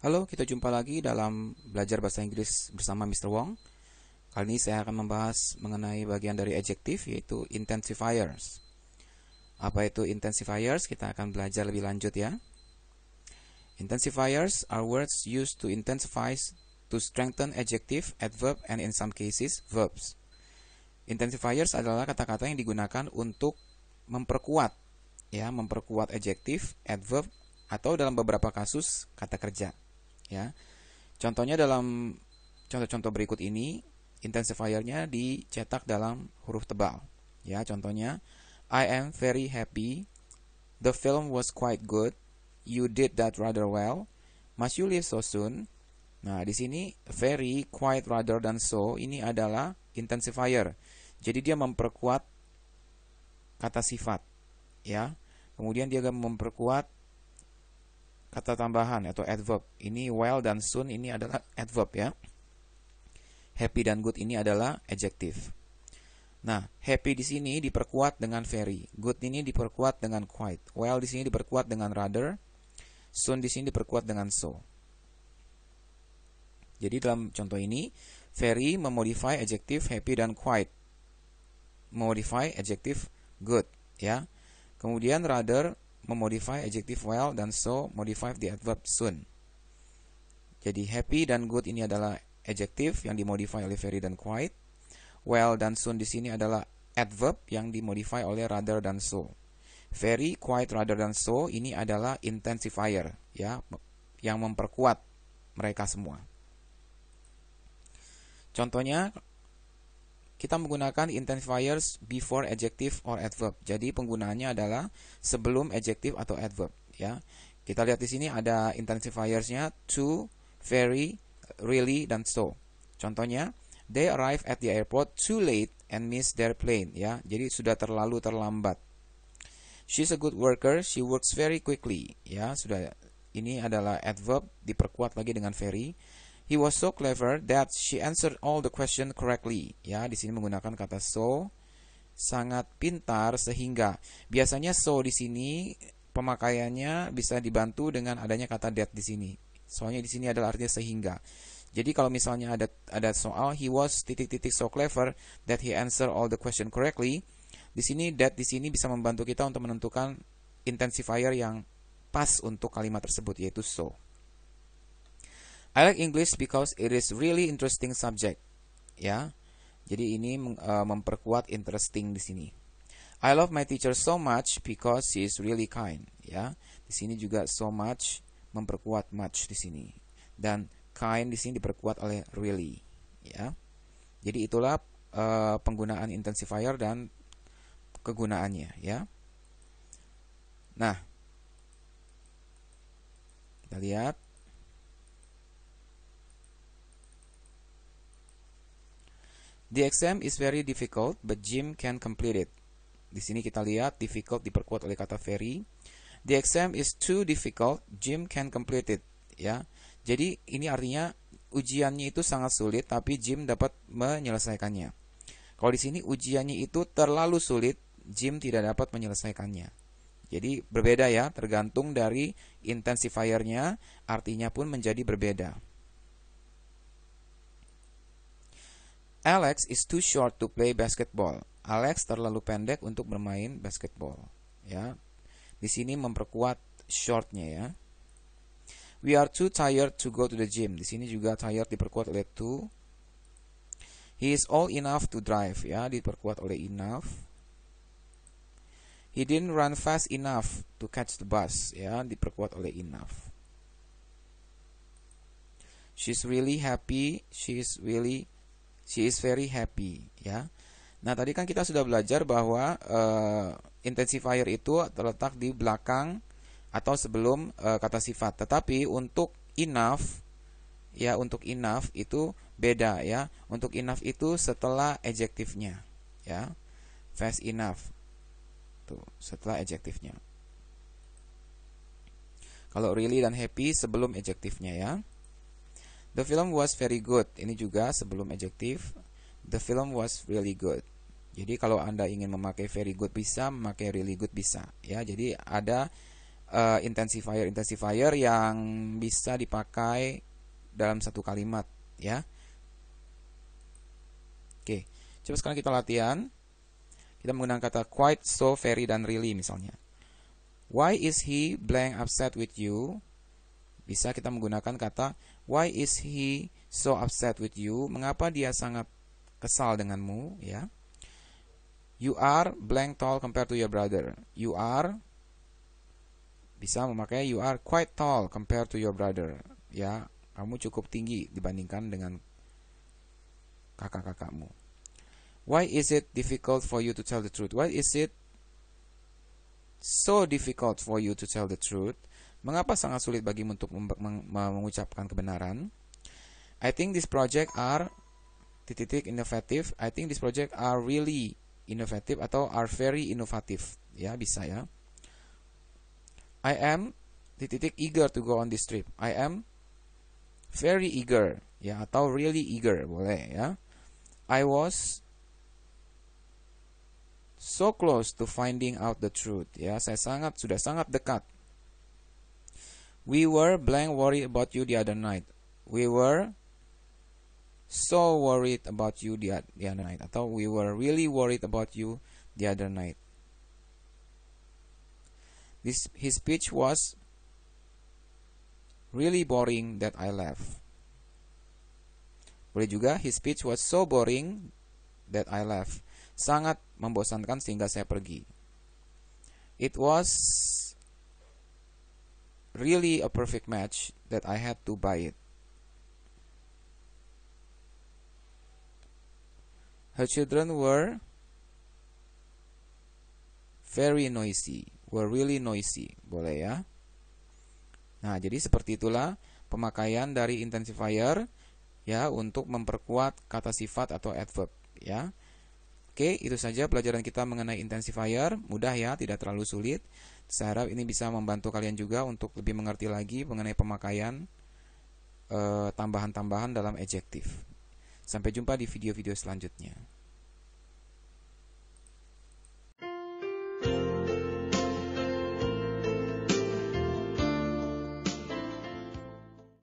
Halo, kita jumpa lagi dalam belajar bahasa Inggris bersama Mr. Wong. Kali ini saya akan membahas mengenai bagian dari adjektif yaitu intensifiers. Apa itu intensifiers? Kita akan belajar lebih lanjut ya. Intensifiers are words used to intensify to strengthen adjective, adverb, and in some cases verbs. Intensifiers adalah kata-kata yang digunakan untuk memperkuat ya, memperkuat adjective, adverb, atau dalam beberapa kasus kata kerja ya. Contohnya dalam contoh-contoh berikut ini intensifiernya dicetak dalam huruf tebal. Ya, contohnya I am very happy. The film was quite good. You did that rather well. Must you leave so soon? Nah, di sini very, quite, rather dan so ini adalah intensifier. Jadi dia memperkuat kata sifat, ya. Kemudian dia memperkuat kata tambahan atau adverb. Ini well dan soon ini adalah adverb ya. Happy dan good ini adalah adjective. Nah, happy di sini diperkuat dengan very, good ini diperkuat dengan quite, well di sini diperkuat dengan rather, soon di sini diperkuat dengan so. Jadi dalam contoh ini, very memodify adjective happy dan quite. Modify adjective good, ya. Kemudian rather memodify adjective well dan so modify the adverb soon. Jadi happy dan good ini adalah adjective yang dimodify oleh very dan quite. Well dan soon di sini adalah adverb yang dimodify oleh rather dan so. Very, quite, rather dan so ini adalah intensifier ya yang memperkuat mereka semua. Contohnya kita menggunakan intensifiers before adjective or adverb. Jadi penggunaannya adalah sebelum adjective atau adverb, ya. Kita lihat di sini ada intensifiersnya to, very, really, dan so. Contohnya, they arrive at the airport too late and miss their plane, ya. Jadi sudah terlalu terlambat. She's a good worker, she works very quickly, ya. Sudah ini adalah adverb diperkuat lagi dengan very. He was so clever that she answered all the question correctly. Ya, di sini menggunakan kata so sangat pintar sehingga. Biasanya so di sini pemakaiannya bisa dibantu dengan adanya kata that di sini. Soalnya di sini adalah artinya sehingga. Jadi kalau misalnya ada ada soal he was titik-titik so clever that he answered all the question correctly. Di sini that di sini bisa membantu kita untuk menentukan intensifier yang pas untuk kalimat tersebut yaitu so. I like English because it is really interesting subject. Ya. Jadi ini uh, memperkuat interesting di sini. I love my teacher so much because she is really kind, ya. Di sini juga so much memperkuat much di sini. Dan kind di sini diperkuat oleh really, ya. Jadi itulah uh, penggunaan intensifier dan kegunaannya, ya. Nah, kita lihat The exam is very difficult, but Jim can complete it. Di sini kita lihat difficult diperkuat oleh kata very. The exam is too difficult, Jim can complete it. Ya, jadi ini artinya ujiannya itu sangat sulit, tapi Jim dapat menyelesaikannya. Kalau di sini ujiannya itu terlalu sulit, Jim tidak dapat menyelesaikannya. Jadi berbeda ya, tergantung dari intensifiernya, artinya pun menjadi berbeda. Alex is too short to play basketball. Alex terlalu pendek untuk bermain basketball. Ya, di sini memperkuat shortnya ya. We are too tired to go to the gym. Di sini juga tired diperkuat oleh too. He is old enough to drive ya, diperkuat oleh enough. He didn't run fast enough to catch the bus ya, diperkuat oleh enough. She's really happy. She's really she is very happy ya. Nah, tadi kan kita sudah belajar bahwa uh, intensifier itu terletak di belakang atau sebelum uh, kata sifat. Tetapi untuk enough ya untuk enough itu beda ya. Untuk enough itu setelah adjektifnya ya. Fast enough. Tuh, setelah adjektifnya. Kalau really dan happy sebelum adjektifnya ya. The film was very good. Ini juga sebelum adjektif. The film was really good. Jadi kalau Anda ingin memakai very good bisa, memakai really good bisa. Ya, jadi ada uh, intensifier intensifier yang bisa dipakai dalam satu kalimat, ya. Oke, coba sekarang kita latihan. Kita menggunakan kata quite, so, very, dan really misalnya. Why is he blank upset with you? Bisa kita menggunakan kata Why is he so upset with you? Mengapa dia sangat kesal denganmu? Ya. You are blank tall compared to your brother. You are bisa memakai you are quite tall compared to your brother. Ya, kamu cukup tinggi dibandingkan dengan kakak-kakakmu. Why is it difficult for you to tell the truth? Why is it so difficult for you to tell the truth? Mengapa sangat sulit bagimu untuk mengucapkan kebenaran? I think this project are titik-titik inovatif. I think this project are really inovatif atau are very inovatif. Ya, bisa ya. I am titik-titik eager to go on this trip. I am very eager ya atau really eager boleh ya. I was so close to finding out the truth ya. Saya sangat sudah sangat dekat We were blank worried about you the other night. We were so worried about you the, the other night. Atau we were really worried about you the other night. This, his speech was really boring that I left. Boleh juga, his speech was so boring that I left. Sangat membosankan sehingga saya pergi. It was really a perfect match that I had to buy it. Her children were very noisy, were really noisy, boleh ya. Nah, jadi seperti itulah pemakaian dari intensifier ya untuk memperkuat kata sifat atau adverb ya. Oke, itu saja pelajaran kita mengenai intensifier. Mudah ya, tidak terlalu sulit. Saya harap ini bisa membantu kalian juga untuk lebih mengerti lagi mengenai pemakaian eh, tambahan-tambahan uh, dalam adjektif. Sampai jumpa di video-video selanjutnya.